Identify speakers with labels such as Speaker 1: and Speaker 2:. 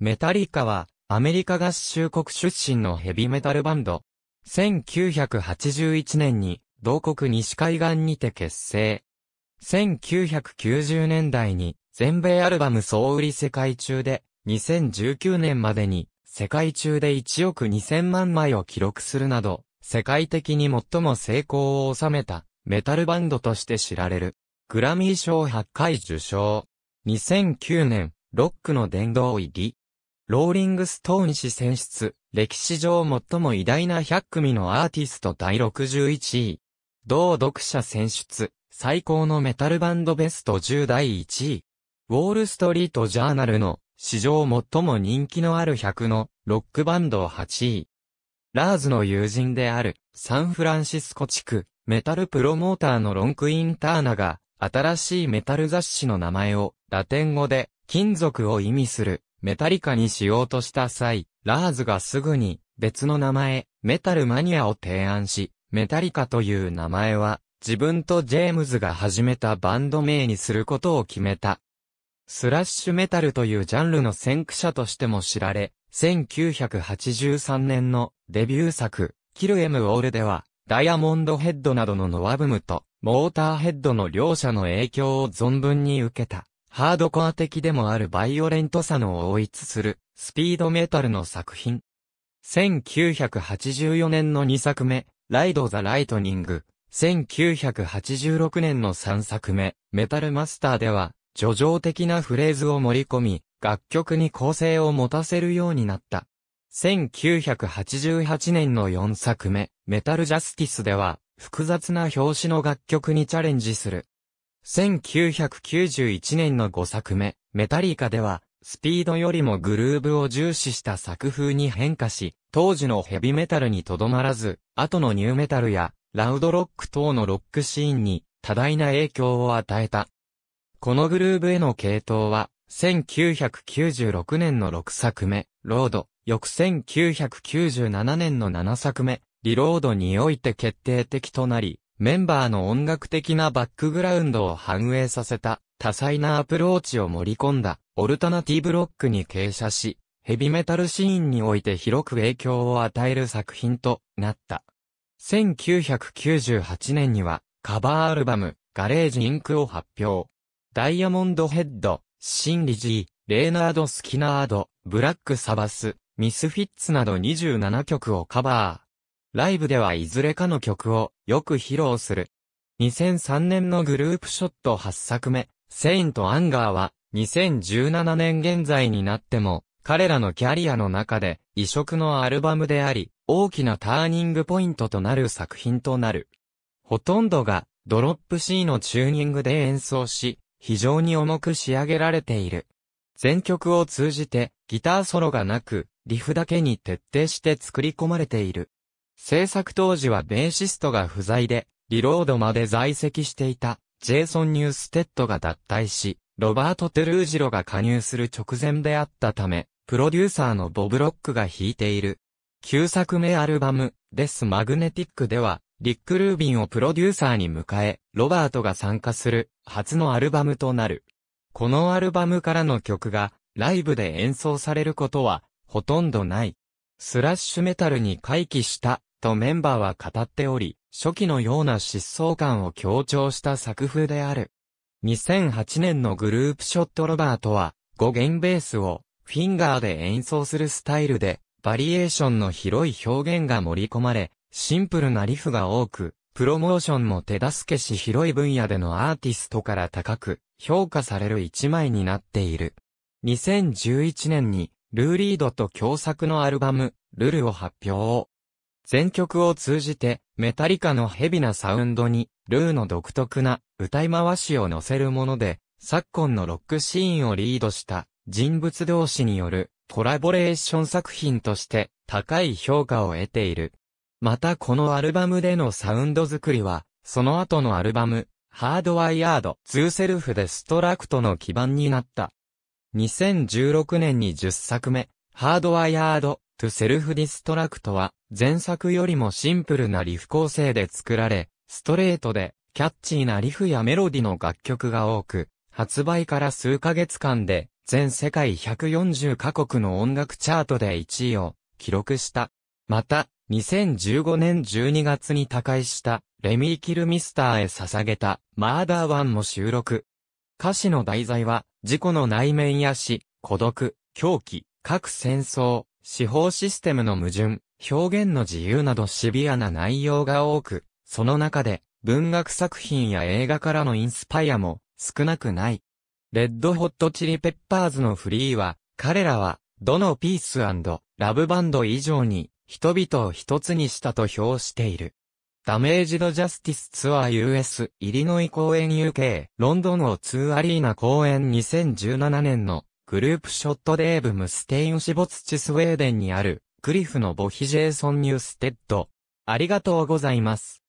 Speaker 1: メタリカは、アメリカ合衆国出身のヘビメタルバンド。1981年に、同国西海岸にて結成。1990年代に、全米アルバム総売り世界中で、2019年までに、世界中で1億2000万枚を記録するなど、世界的に最も成功を収めた、メタルバンドとして知られる。グラミー賞8回受賞。2009年、ロックの殿堂入り。ローリングストーン氏選出、歴史上最も偉大な100組のアーティスト第61位。同読者選出、最高のメタルバンドベスト10第1位。ウォールストリートジャーナルの史上最も人気のある100のロックバンド8位。ラーズの友人であるサンフランシスコ地区メタルプロモーターのロンクインターナが新しいメタル雑誌の名前をラテン語で金属を意味するメタリカにしようとした際、ラーズがすぐに別の名前、メタルマニアを提案し、メタリカという名前は自分とジェームズが始めたバンド名にすることを決めた。スラッシュメタルというジャンルの先駆者としても知られ、1983年のデビュー作、キルエムオールでは、ダイヤモンドヘッドなどのノアブムと、モーターヘッドの両者の影響を存分に受けた。ハードコア的でもあるバイオレントさのを統一する、スピードメタルの作品。1984年の2作目、ライド・ザ・ライトニング。1986年の3作目、メタルマスターでは、叙情的なフレーズを盛り込み、楽曲に構成を持たせるようになった。1988年の4作目、メタルジャスティスでは、複雑な表紙の楽曲にチャレンジする、1991年の5作目、メタリカでは、スピードよりもグルーブを重視した作風に変化し、当時のヘビメタルにとどまらず、後のニューメタルや、ラウドロック等のロックシーンに、多大な影響を与えた。このグルーブへの系統は、1996年の6作目、ロード、翌1997年の7作目、リロードにおいて決定的となり、メンバーの音楽的なバックグラウンドを反映させた多彩なアプローチを盛り込んだオルタナティブロックに傾斜し、ヘビメタルシーンにおいて広く影響を与える作品となった。1998年にはカバーアルバムガレージインクを発表。ダイヤモンドヘッド、シンリジー、レーナード・スキナード、ブラック・サバス、ミスフィッツなど27曲をカバー。ライブではいずれかの曲をよく披露する。2003年のグループショット8作目、セイント・アンガーは、2017年現在になっても、彼らのキャリアの中で、異色のアルバムであり、大きなターニングポイントとなる作品となる。ほとんどが、ドロップ C のチューニングで演奏し、非常に重く仕上げられている。全曲を通じて、ギターソロがなく、リフだけに徹底して作り込まれている。制作当時はベーシストが不在で、リロードまで在籍していた、ジェイソン・ニューステッドが脱退し、ロバート・テルージロが加入する直前であったため、プロデューサーのボブ・ロックが弾いている。9作目アルバム、デス・マグネティックでは、リック・ルービンをプロデューサーに迎え、ロバートが参加する、初のアルバムとなる。このアルバムからの曲が、ライブで演奏されることは、ほとんどない。スラッシュメタルに回帰した、とメンバーは語っており、初期のような疾走感を強調した作風である。2008年のグループショットロバートは、5弦ベースをフィンガーで演奏するスタイルで、バリエーションの広い表現が盛り込まれ、シンプルなリフが多く、プロモーションも手助けし広い分野でのアーティストから高く評価される一枚になっている。2011年にルーリードと共作のアルバム、ルルを発表。全曲を通じて、メタリカのヘビなサウンドに、ルーの独特な歌い回しを乗せるもので、昨今のロックシーンをリードした人物同士によるコラボレーション作品として高い評価を得ている。またこのアルバムでのサウンド作りは、その後のアルバム、ハードワイヤード、ツーセルフデストラクトの基盤になった。2016年に10作目、ハードワイヤード、トゥセルフディストラクトは、前作よりもシンプルなリフ構成で作られ、ストレートで、キャッチーなリフやメロディの楽曲が多く、発売から数ヶ月間で、全世界140カ国の音楽チャートで1位を記録した。また、2015年12月に他界したレミー・キル・ミスターへ捧げたマーダーワンも収録。歌詞の題材は事故の内面や死、孤独、狂気、各戦争、司法システムの矛盾、表現の自由などシビアな内容が多く、その中で文学作品や映画からのインスパイアも少なくない。レッドホットチリペッパーズのフリーは、彼らは、どのピースラブバンド以上に、人々を一つにしたと評している。ダメージドジャスティスツアー US、イリノイ公演 UK、ロンドンを2アリーナ公演2017年のグループショットデーブ・ムステイン・シボツチ・スウェーデンにある、クリフのボヒ・ジェイソン・ニューステッド。ありがとうございます。